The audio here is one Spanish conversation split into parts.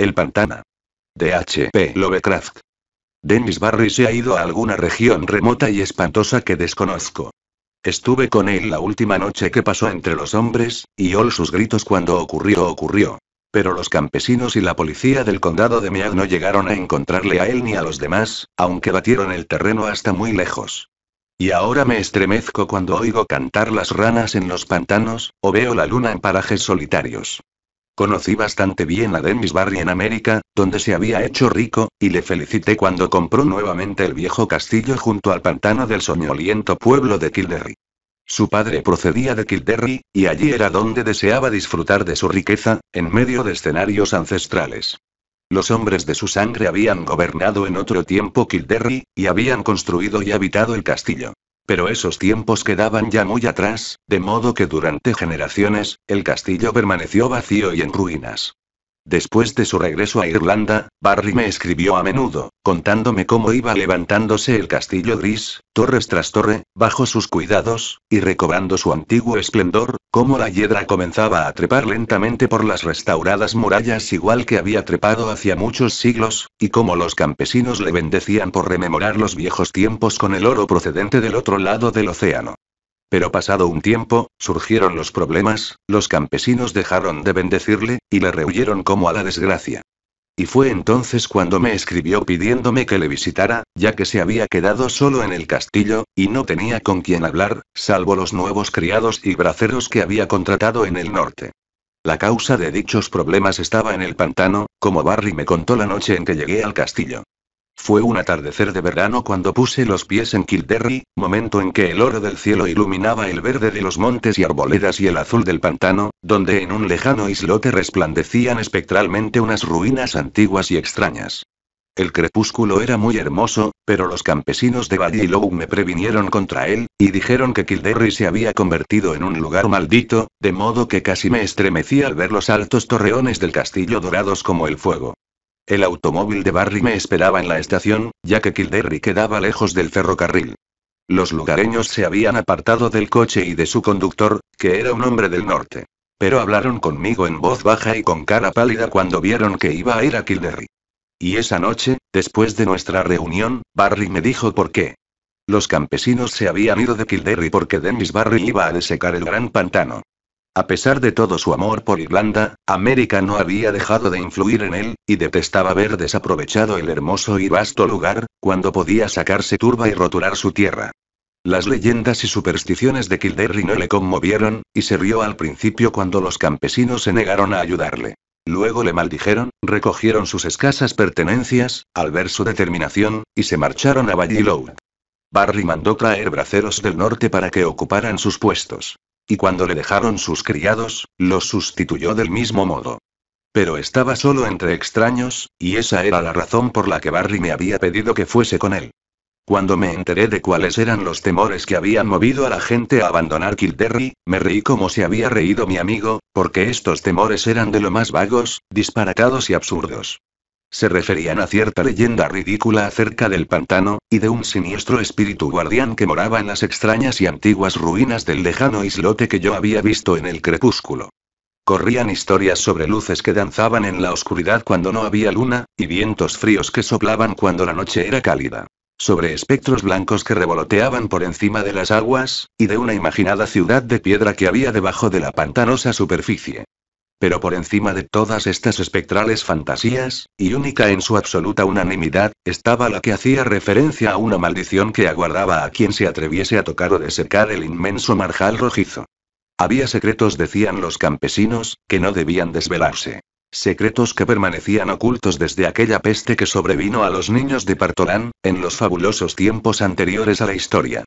El Pantana. De Lovecraft. Dennis Barry se ha ido a alguna región remota y espantosa que desconozco. Estuve con él la última noche que pasó entre los hombres, y ol sus gritos cuando ocurrió ocurrió. Pero los campesinos y la policía del condado de Mead no llegaron a encontrarle a él ni a los demás, aunque batieron el terreno hasta muy lejos. Y ahora me estremezco cuando oigo cantar las ranas en los pantanos, o veo la luna en parajes solitarios. Conocí bastante bien a Dennis Barry en América, donde se había hecho rico, y le felicité cuando compró nuevamente el viejo castillo junto al pantano del soñoliento pueblo de Kilderry. Su padre procedía de Kilderry, y allí era donde deseaba disfrutar de su riqueza, en medio de escenarios ancestrales. Los hombres de su sangre habían gobernado en otro tiempo Kilderry, y habían construido y habitado el castillo. Pero esos tiempos quedaban ya muy atrás, de modo que durante generaciones, el castillo permaneció vacío y en ruinas. Después de su regreso a Irlanda, Barry me escribió a menudo, contándome cómo iba levantándose el castillo gris, torres tras torre, bajo sus cuidados, y recobrando su antiguo esplendor, cómo la hiedra comenzaba a trepar lentamente por las restauradas murallas igual que había trepado hacía muchos siglos, y cómo los campesinos le bendecían por rememorar los viejos tiempos con el oro procedente del otro lado del océano. Pero pasado un tiempo, surgieron los problemas, los campesinos dejaron de bendecirle, y le rehuyeron como a la desgracia. Y fue entonces cuando me escribió pidiéndome que le visitara, ya que se había quedado solo en el castillo, y no tenía con quien hablar, salvo los nuevos criados y braceros que había contratado en el norte. La causa de dichos problemas estaba en el pantano, como Barry me contó la noche en que llegué al castillo. Fue un atardecer de verano cuando puse los pies en Kilderry, momento en que el oro del cielo iluminaba el verde de los montes y arboledas y el azul del pantano, donde en un lejano islote resplandecían espectralmente unas ruinas antiguas y extrañas. El crepúsculo era muy hermoso, pero los campesinos de Badilow me previnieron contra él, y dijeron que Kilderry se había convertido en un lugar maldito, de modo que casi me estremecí al ver los altos torreones del castillo dorados como el fuego. El automóvil de Barry me esperaba en la estación, ya que Kilderry quedaba lejos del ferrocarril. Los lugareños se habían apartado del coche y de su conductor, que era un hombre del norte. Pero hablaron conmigo en voz baja y con cara pálida cuando vieron que iba a ir a Kilderry. Y esa noche, después de nuestra reunión, Barry me dijo por qué. Los campesinos se habían ido de Kilderry porque Dennis Barry iba a desecar el gran pantano. A pesar de todo su amor por Irlanda, América no había dejado de influir en él, y detestaba ver desaprovechado el hermoso y vasto lugar, cuando podía sacarse turba y roturar su tierra. Las leyendas y supersticiones de Kilderry no le conmovieron, y se rió al principio cuando los campesinos se negaron a ayudarle. Luego le maldijeron, recogieron sus escasas pertenencias, al ver su determinación, y se marcharon a Ballyload. Barry mandó traer braceros del norte para que ocuparan sus puestos y cuando le dejaron sus criados, los sustituyó del mismo modo. Pero estaba solo entre extraños, y esa era la razón por la que Barry me había pedido que fuese con él. Cuando me enteré de cuáles eran los temores que habían movido a la gente a abandonar Kilterry, me reí como se si había reído mi amigo, porque estos temores eran de lo más vagos, disparatados y absurdos. Se referían a cierta leyenda ridícula acerca del pantano, y de un siniestro espíritu guardián que moraba en las extrañas y antiguas ruinas del lejano islote que yo había visto en el crepúsculo. Corrían historias sobre luces que danzaban en la oscuridad cuando no había luna, y vientos fríos que soplaban cuando la noche era cálida. Sobre espectros blancos que revoloteaban por encima de las aguas, y de una imaginada ciudad de piedra que había debajo de la pantanosa superficie. Pero por encima de todas estas espectrales fantasías, y única en su absoluta unanimidad, estaba la que hacía referencia a una maldición que aguardaba a quien se atreviese a tocar o desecar el inmenso marjal rojizo. Había secretos, decían los campesinos, que no debían desvelarse. Secretos que permanecían ocultos desde aquella peste que sobrevino a los niños de Partolán, en los fabulosos tiempos anteriores a la historia.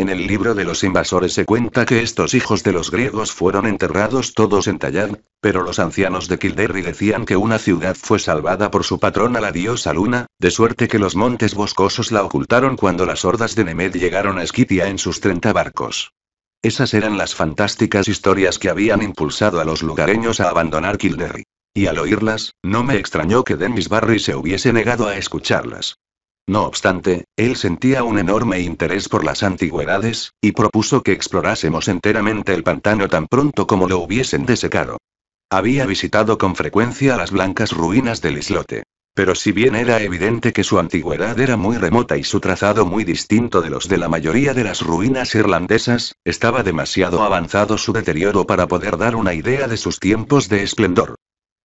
En el libro de los invasores se cuenta que estos hijos de los griegos fueron enterrados todos en Tallad, pero los ancianos de Kilderry decían que una ciudad fue salvada por su patrona la diosa Luna, de suerte que los montes boscosos la ocultaron cuando las hordas de Nemed llegaron a Esquitia en sus 30 barcos. Esas eran las fantásticas historias que habían impulsado a los lugareños a abandonar Kilderry. Y al oírlas, no me extrañó que Dennis Barry se hubiese negado a escucharlas. No obstante, él sentía un enorme interés por las antigüedades, y propuso que explorásemos enteramente el pantano tan pronto como lo hubiesen desecado. Había visitado con frecuencia las blancas ruinas del islote. Pero si bien era evidente que su antigüedad era muy remota y su trazado muy distinto de los de la mayoría de las ruinas irlandesas, estaba demasiado avanzado su deterioro para poder dar una idea de sus tiempos de esplendor.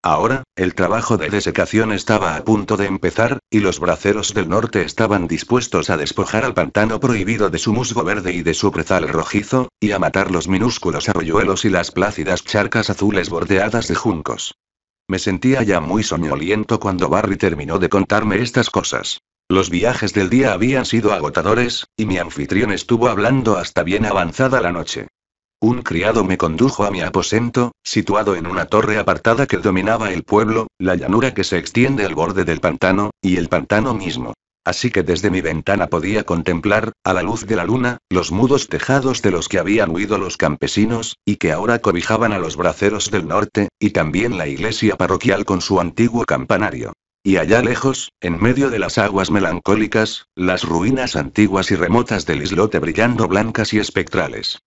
Ahora, el trabajo de desecación estaba a punto de empezar, y los braceros del norte estaban dispuestos a despojar al pantano prohibido de su musgo verde y de su brezal rojizo, y a matar los minúsculos arroyuelos y las plácidas charcas azules bordeadas de juncos. Me sentía ya muy soñoliento cuando Barry terminó de contarme estas cosas. Los viajes del día habían sido agotadores, y mi anfitrión estuvo hablando hasta bien avanzada la noche. Un criado me condujo a mi aposento, situado en una torre apartada que dominaba el pueblo, la llanura que se extiende al borde del pantano, y el pantano mismo. Así que desde mi ventana podía contemplar, a la luz de la luna, los mudos tejados de los que habían huido los campesinos, y que ahora cobijaban a los braceros del norte, y también la iglesia parroquial con su antiguo campanario. Y allá lejos, en medio de las aguas melancólicas, las ruinas antiguas y remotas del islote brillando blancas y espectrales.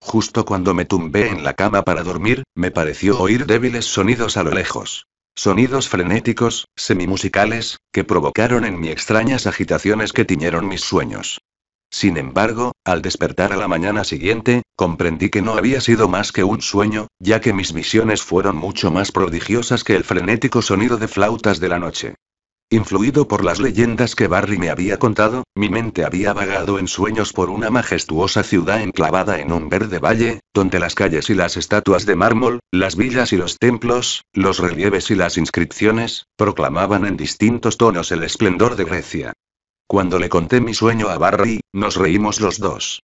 Justo cuando me tumbé en la cama para dormir, me pareció oír débiles sonidos a lo lejos. Sonidos frenéticos, semimusicales, que provocaron en mí extrañas agitaciones que tiñeron mis sueños. Sin embargo, al despertar a la mañana siguiente, comprendí que no había sido más que un sueño, ya que mis visiones fueron mucho más prodigiosas que el frenético sonido de flautas de la noche. Influido por las leyendas que Barry me había contado, mi mente había vagado en sueños por una majestuosa ciudad enclavada en un verde valle, donde las calles y las estatuas de mármol, las villas y los templos, los relieves y las inscripciones, proclamaban en distintos tonos el esplendor de Grecia. Cuando le conté mi sueño a Barry, nos reímos los dos.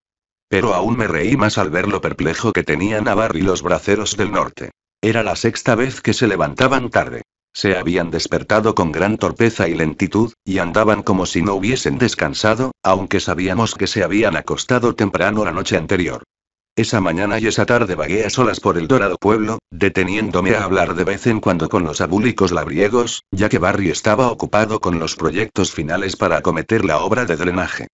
Pero aún me reí más al ver lo perplejo que tenían a Barry los braceros del norte. Era la sexta vez que se levantaban tarde. Se habían despertado con gran torpeza y lentitud, y andaban como si no hubiesen descansado, aunque sabíamos que se habían acostado temprano la noche anterior. Esa mañana y esa tarde vagué a solas por el dorado pueblo, deteniéndome a hablar de vez en cuando con los abúlicos labriegos, ya que Barry estaba ocupado con los proyectos finales para acometer la obra de drenaje.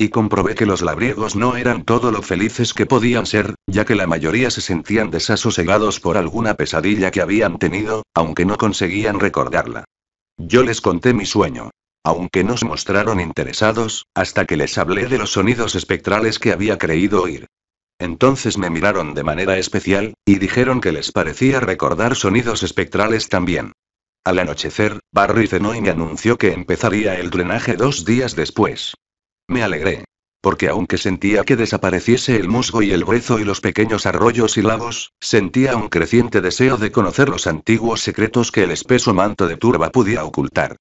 Y comprobé que los labriegos no eran todo lo felices que podían ser, ya que la mayoría se sentían desasosegados por alguna pesadilla que habían tenido, aunque no conseguían recordarla. Yo les conté mi sueño. Aunque no se mostraron interesados, hasta que les hablé de los sonidos espectrales que había creído oír. Entonces me miraron de manera especial, y dijeron que les parecía recordar sonidos espectrales también. Al anochecer, Barry cenó me anunció que empezaría el drenaje dos días después. Me alegré. Porque aunque sentía que desapareciese el musgo y el brezo y los pequeños arroyos y lagos, sentía un creciente deseo de conocer los antiguos secretos que el espeso manto de turba podía ocultar.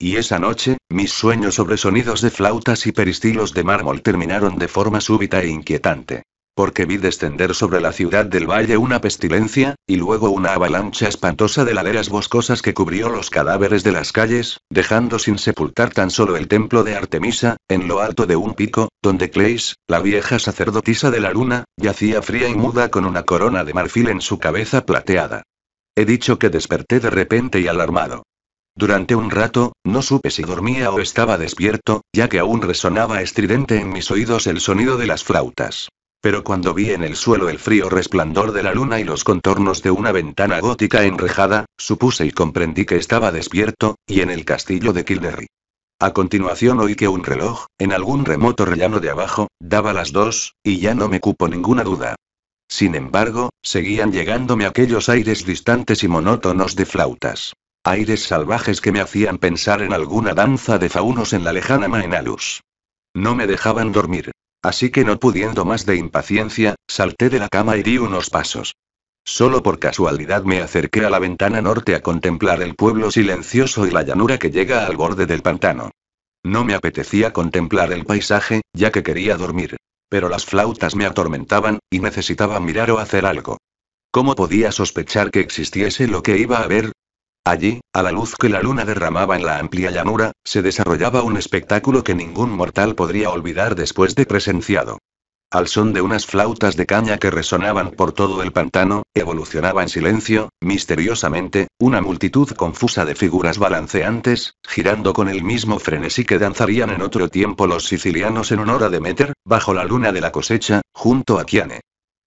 Y esa noche, mis sueños sobre sonidos de flautas y peristilos de mármol terminaron de forma súbita e inquietante porque vi descender sobre la ciudad del valle una pestilencia, y luego una avalancha espantosa de laderas boscosas que cubrió los cadáveres de las calles, dejando sin sepultar tan solo el templo de Artemisa, en lo alto de un pico, donde Cleis, la vieja sacerdotisa de la luna, yacía fría y muda con una corona de marfil en su cabeza plateada. He dicho que desperté de repente y alarmado. Durante un rato, no supe si dormía o estaba despierto, ya que aún resonaba estridente en mis oídos el sonido de las flautas. Pero cuando vi en el suelo el frío resplandor de la luna y los contornos de una ventana gótica enrejada, supuse y comprendí que estaba despierto, y en el castillo de Kilderry. A continuación oí que un reloj, en algún remoto rellano de abajo, daba las dos, y ya no me cupo ninguna duda. Sin embargo, seguían llegándome aquellos aires distantes y monótonos de flautas. Aires salvajes que me hacían pensar en alguna danza de faunos en la lejana Maenalus. No me dejaban dormir. Así que no pudiendo más de impaciencia, salté de la cama y di unos pasos. Solo por casualidad me acerqué a la ventana norte a contemplar el pueblo silencioso y la llanura que llega al borde del pantano. No me apetecía contemplar el paisaje, ya que quería dormir. Pero las flautas me atormentaban, y necesitaba mirar o hacer algo. ¿Cómo podía sospechar que existiese lo que iba a ver? Allí, a la luz que la luna derramaba en la amplia llanura, se desarrollaba un espectáculo que ningún mortal podría olvidar después de presenciado. Al son de unas flautas de caña que resonaban por todo el pantano, evolucionaba en silencio, misteriosamente, una multitud confusa de figuras balanceantes, girando con el mismo frenesí que danzarían en otro tiempo los sicilianos en honor de meter bajo la luna de la cosecha, junto a Kiane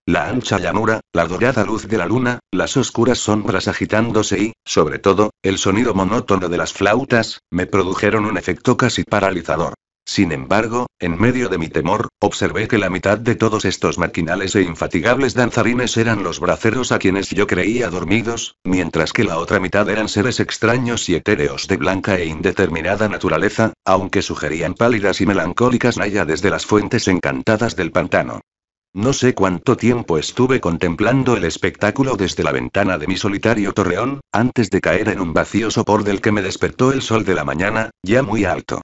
la ancha llanura, la dorada luz de la luna, las oscuras sombras agitándose y, sobre todo, el sonido monótono de las flautas, me produjeron un efecto casi paralizador. Sin embargo, en medio de mi temor, observé que la mitad de todos estos maquinales e infatigables danzarines eran los braceros a quienes yo creía dormidos, mientras que la otra mitad eran seres extraños y etéreos de blanca e indeterminada naturaleza, aunque sugerían pálidas y melancólicas náyades de las fuentes encantadas del pantano. No sé cuánto tiempo estuve contemplando el espectáculo desde la ventana de mi solitario torreón, antes de caer en un vacío sopor del que me despertó el sol de la mañana, ya muy alto.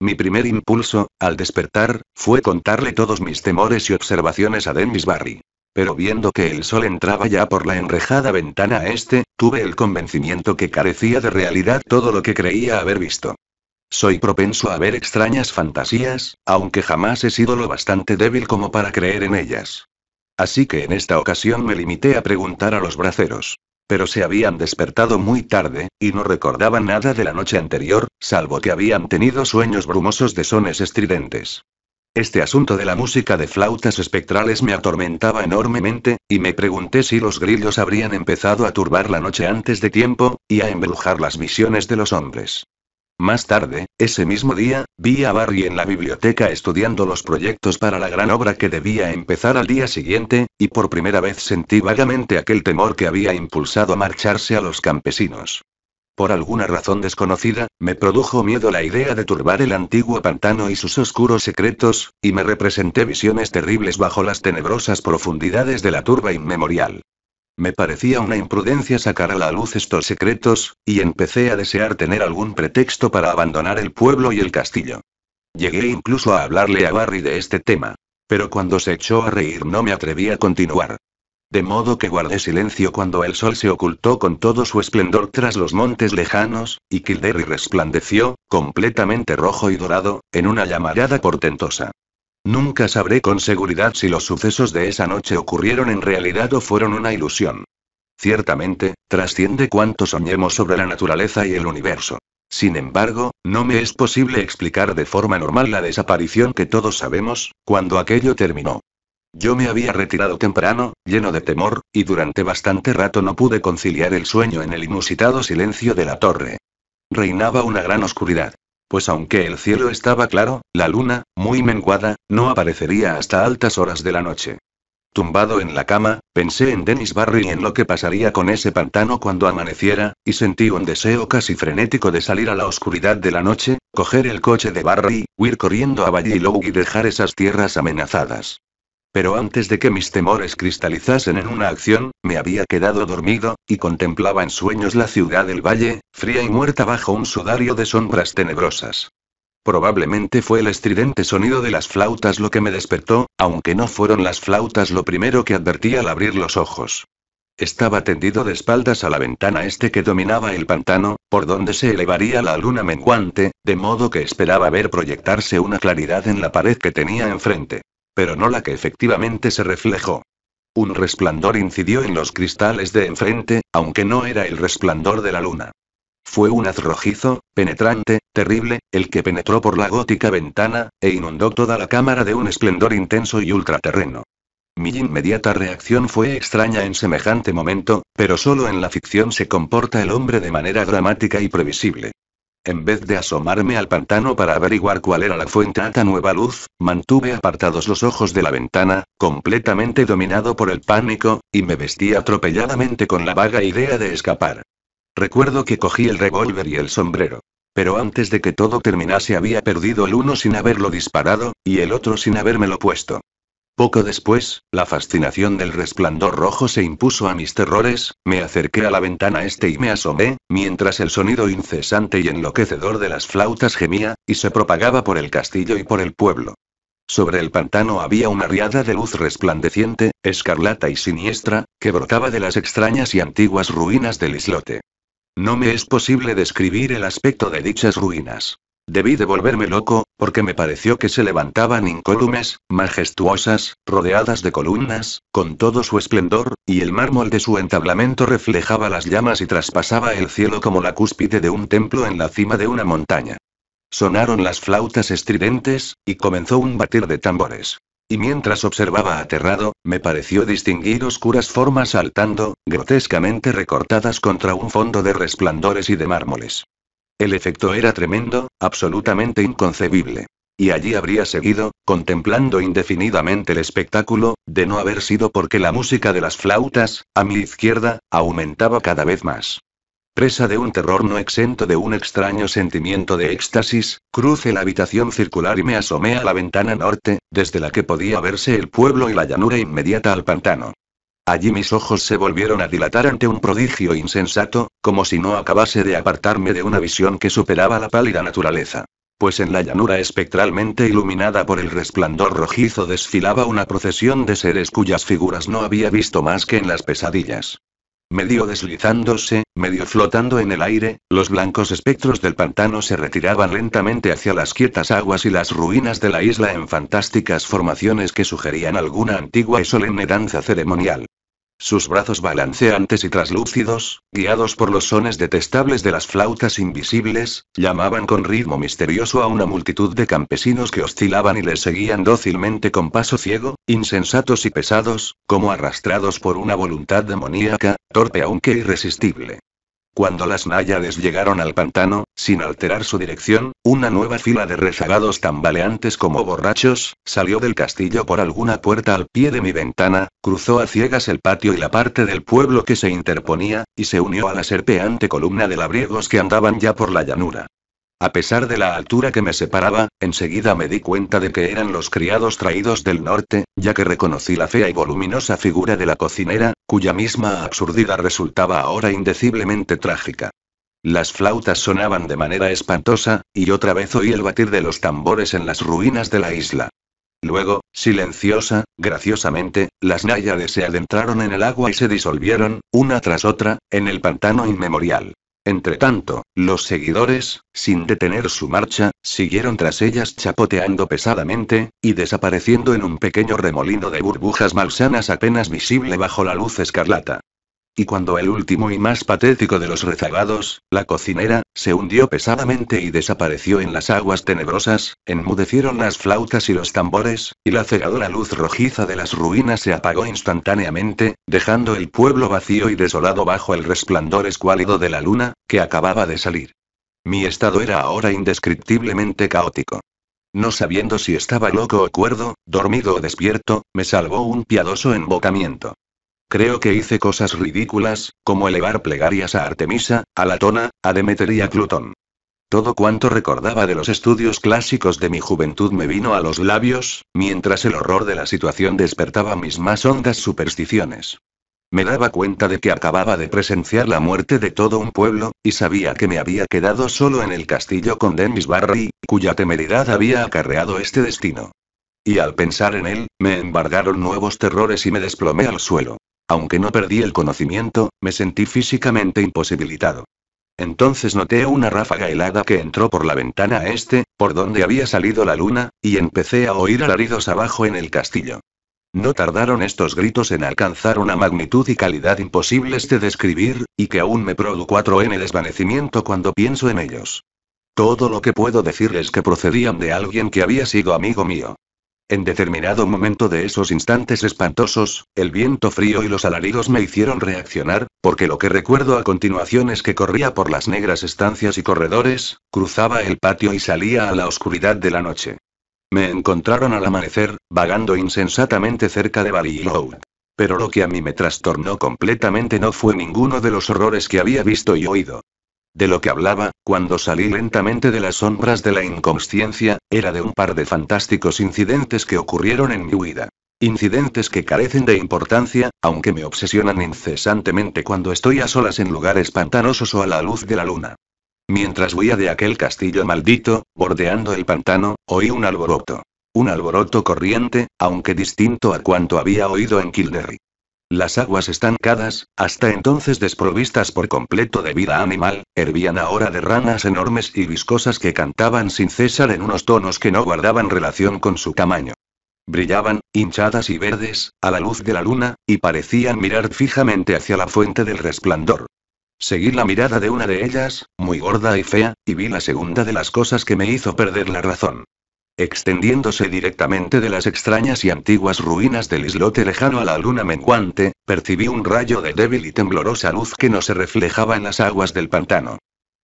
Mi primer impulso, al despertar, fue contarle todos mis temores y observaciones a Dennis Barry. Pero viendo que el sol entraba ya por la enrejada ventana este, tuve el convencimiento que carecía de realidad todo lo que creía haber visto. Soy propenso a ver extrañas fantasías, aunque jamás he sido lo bastante débil como para creer en ellas. Así que en esta ocasión me limité a preguntar a los braceros. Pero se habían despertado muy tarde, y no recordaban nada de la noche anterior, salvo que habían tenido sueños brumosos de sones estridentes. Este asunto de la música de flautas espectrales me atormentaba enormemente, y me pregunté si los grillos habrían empezado a turbar la noche antes de tiempo, y a embrujar las visiones de los hombres. Más tarde, ese mismo día, vi a Barry en la biblioteca estudiando los proyectos para la gran obra que debía empezar al día siguiente, y por primera vez sentí vagamente aquel temor que había impulsado a marcharse a los campesinos. Por alguna razón desconocida, me produjo miedo la idea de turbar el antiguo pantano y sus oscuros secretos, y me representé visiones terribles bajo las tenebrosas profundidades de la turba inmemorial. Me parecía una imprudencia sacar a la luz estos secretos, y empecé a desear tener algún pretexto para abandonar el pueblo y el castillo. Llegué incluso a hablarle a Barry de este tema. Pero cuando se echó a reír no me atreví a continuar. De modo que guardé silencio cuando el sol se ocultó con todo su esplendor tras los montes lejanos, y Kilderry resplandeció, completamente rojo y dorado, en una llamarada portentosa. Nunca sabré con seguridad si los sucesos de esa noche ocurrieron en realidad o fueron una ilusión. Ciertamente, trasciende cuanto soñemos sobre la naturaleza y el universo. Sin embargo, no me es posible explicar de forma normal la desaparición que todos sabemos, cuando aquello terminó. Yo me había retirado temprano, lleno de temor, y durante bastante rato no pude conciliar el sueño en el inusitado silencio de la torre. Reinaba una gran oscuridad pues aunque el cielo estaba claro, la luna, muy menguada, no aparecería hasta altas horas de la noche. Tumbado en la cama, pensé en Dennis Barry y en lo que pasaría con ese pantano cuando amaneciera, y sentí un deseo casi frenético de salir a la oscuridad de la noche, coger el coche de Barry, huir corriendo a Valley y dejar esas tierras amenazadas. Pero antes de que mis temores cristalizasen en una acción, me había quedado dormido, y contemplaba en sueños la ciudad del valle, fría y muerta bajo un sudario de sombras tenebrosas. Probablemente fue el estridente sonido de las flautas lo que me despertó, aunque no fueron las flautas lo primero que advertí al abrir los ojos. Estaba tendido de espaldas a la ventana este que dominaba el pantano, por donde se elevaría la luna menguante, de modo que esperaba ver proyectarse una claridad en la pared que tenía enfrente pero no la que efectivamente se reflejó. Un resplandor incidió en los cristales de enfrente, aunque no era el resplandor de la luna. Fue un haz rojizo, penetrante, terrible, el que penetró por la gótica ventana, e inundó toda la cámara de un esplendor intenso y ultraterreno. Mi inmediata reacción fue extraña en semejante momento, pero solo en la ficción se comporta el hombre de manera dramática y previsible. En vez de asomarme al pantano para averiguar cuál era la fuente de nueva luz, mantuve apartados los ojos de la ventana, completamente dominado por el pánico, y me vestí atropelladamente con la vaga idea de escapar. Recuerdo que cogí el revólver y el sombrero. Pero antes de que todo terminase había perdido el uno sin haberlo disparado, y el otro sin habérmelo puesto. Poco después, la fascinación del resplandor rojo se impuso a mis terrores, me acerqué a la ventana este y me asomé, mientras el sonido incesante y enloquecedor de las flautas gemía, y se propagaba por el castillo y por el pueblo. Sobre el pantano había una riada de luz resplandeciente, escarlata y siniestra, que brotaba de las extrañas y antiguas ruinas del islote. No me es posible describir el aspecto de dichas ruinas. Debí de volverme loco, porque me pareció que se levantaban incólumes, majestuosas, rodeadas de columnas, con todo su esplendor, y el mármol de su entablamento reflejaba las llamas y traspasaba el cielo como la cúspide de un templo en la cima de una montaña. Sonaron las flautas estridentes, y comenzó un batir de tambores. Y mientras observaba aterrado, me pareció distinguir oscuras formas saltando, grotescamente recortadas contra un fondo de resplandores y de mármoles. El efecto era tremendo, absolutamente inconcebible. Y allí habría seguido, contemplando indefinidamente el espectáculo, de no haber sido porque la música de las flautas, a mi izquierda, aumentaba cada vez más. Presa de un terror no exento de un extraño sentimiento de éxtasis, crucé la habitación circular y me asomé a la ventana norte, desde la que podía verse el pueblo y la llanura inmediata al pantano. Allí mis ojos se volvieron a dilatar ante un prodigio insensato, como si no acabase de apartarme de una visión que superaba la pálida naturaleza. Pues en la llanura espectralmente iluminada por el resplandor rojizo desfilaba una procesión de seres cuyas figuras no había visto más que en las pesadillas. Medio deslizándose, medio flotando en el aire, los blancos espectros del pantano se retiraban lentamente hacia las quietas aguas y las ruinas de la isla en fantásticas formaciones que sugerían alguna antigua y solemne danza ceremonial. Sus brazos balanceantes y traslúcidos, guiados por los sones detestables de las flautas invisibles, llamaban con ritmo misterioso a una multitud de campesinos que oscilaban y les seguían dócilmente con paso ciego, insensatos y pesados, como arrastrados por una voluntad demoníaca, torpe aunque irresistible. Cuando las náyades llegaron al pantano, sin alterar su dirección, una nueva fila de rezagados tambaleantes como borrachos, salió del castillo por alguna puerta al pie de mi ventana, cruzó a ciegas el patio y la parte del pueblo que se interponía, y se unió a la serpeante columna de labriegos que andaban ya por la llanura. A pesar de la altura que me separaba, enseguida me di cuenta de que eran los criados traídos del norte, ya que reconocí la fea y voluminosa figura de la cocinera, cuya misma absurdidad resultaba ahora indeciblemente trágica. Las flautas sonaban de manera espantosa, y otra vez oí el batir de los tambores en las ruinas de la isla. Luego, silenciosa, graciosamente, las náyades se adentraron en el agua y se disolvieron, una tras otra, en el pantano inmemorial. Entretanto, los seguidores, sin detener su marcha, siguieron tras ellas chapoteando pesadamente, y desapareciendo en un pequeño remolino de burbujas malsanas apenas visible bajo la luz escarlata. Y cuando el último y más patético de los rezagados, la cocinera, se hundió pesadamente y desapareció en las aguas tenebrosas, enmudecieron las flautas y los tambores, y la cegadora luz rojiza de las ruinas se apagó instantáneamente, dejando el pueblo vacío y desolado bajo el resplandor escuálido de la luna, que acababa de salir. Mi estado era ahora indescriptiblemente caótico. No sabiendo si estaba loco o cuerdo, dormido o despierto, me salvó un piadoso embocamiento. Creo que hice cosas ridículas, como elevar plegarias a Artemisa, a Latona, a Demeter y a Plutón. Todo cuanto recordaba de los estudios clásicos de mi juventud me vino a los labios, mientras el horror de la situación despertaba mis más hondas supersticiones. Me daba cuenta de que acababa de presenciar la muerte de todo un pueblo, y sabía que me había quedado solo en el castillo con Dennis Barry, cuya temeridad había acarreado este destino. Y al pensar en él, me embargaron nuevos terrores y me desplomé al suelo. Aunque no perdí el conocimiento, me sentí físicamente imposibilitado. Entonces noté una ráfaga helada que entró por la ventana este, por donde había salido la luna, y empecé a oír alaridos abajo en el castillo. No tardaron estos gritos en alcanzar una magnitud y calidad imposibles de describir, y que aún me produjo en el desvanecimiento cuando pienso en ellos. Todo lo que puedo decir es que procedían de alguien que había sido amigo mío. En determinado momento de esos instantes espantosos, el viento frío y los alaridos me hicieron reaccionar, porque lo que recuerdo a continuación es que corría por las negras estancias y corredores, cruzaba el patio y salía a la oscuridad de la noche. Me encontraron al amanecer, vagando insensatamente cerca de low Pero lo que a mí me trastornó completamente no fue ninguno de los horrores que había visto y oído. De lo que hablaba, cuando salí lentamente de las sombras de la inconsciencia, era de un par de fantásticos incidentes que ocurrieron en mi huida. Incidentes que carecen de importancia, aunque me obsesionan incesantemente cuando estoy a solas en lugares pantanosos o a la luz de la luna. Mientras huía de aquel castillo maldito, bordeando el pantano, oí un alboroto. Un alboroto corriente, aunque distinto a cuanto había oído en Kilderry. Las aguas estancadas, hasta entonces desprovistas por completo de vida animal, hervían ahora de ranas enormes y viscosas que cantaban sin cesar en unos tonos que no guardaban relación con su tamaño. Brillaban, hinchadas y verdes, a la luz de la luna, y parecían mirar fijamente hacia la fuente del resplandor. Seguí la mirada de una de ellas, muy gorda y fea, y vi la segunda de las cosas que me hizo perder la razón extendiéndose directamente de las extrañas y antiguas ruinas del islote lejano a la luna menguante, percibí un rayo de débil y temblorosa luz que no se reflejaba en las aguas del pantano.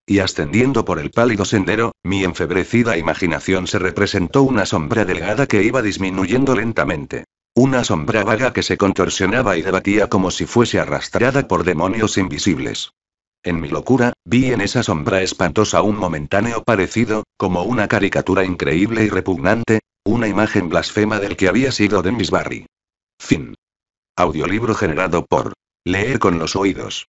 Y ascendiendo por el pálido sendero, mi enfebrecida imaginación se representó una sombra delgada que iba disminuyendo lentamente. Una sombra vaga que se contorsionaba y debatía como si fuese arrastrada por demonios invisibles. En mi locura, vi en esa sombra espantosa un momentáneo parecido, como una caricatura increíble y repugnante, una imagen blasfema del que había sido Miss Barry. Fin. Audiolibro generado por Leer con los oídos.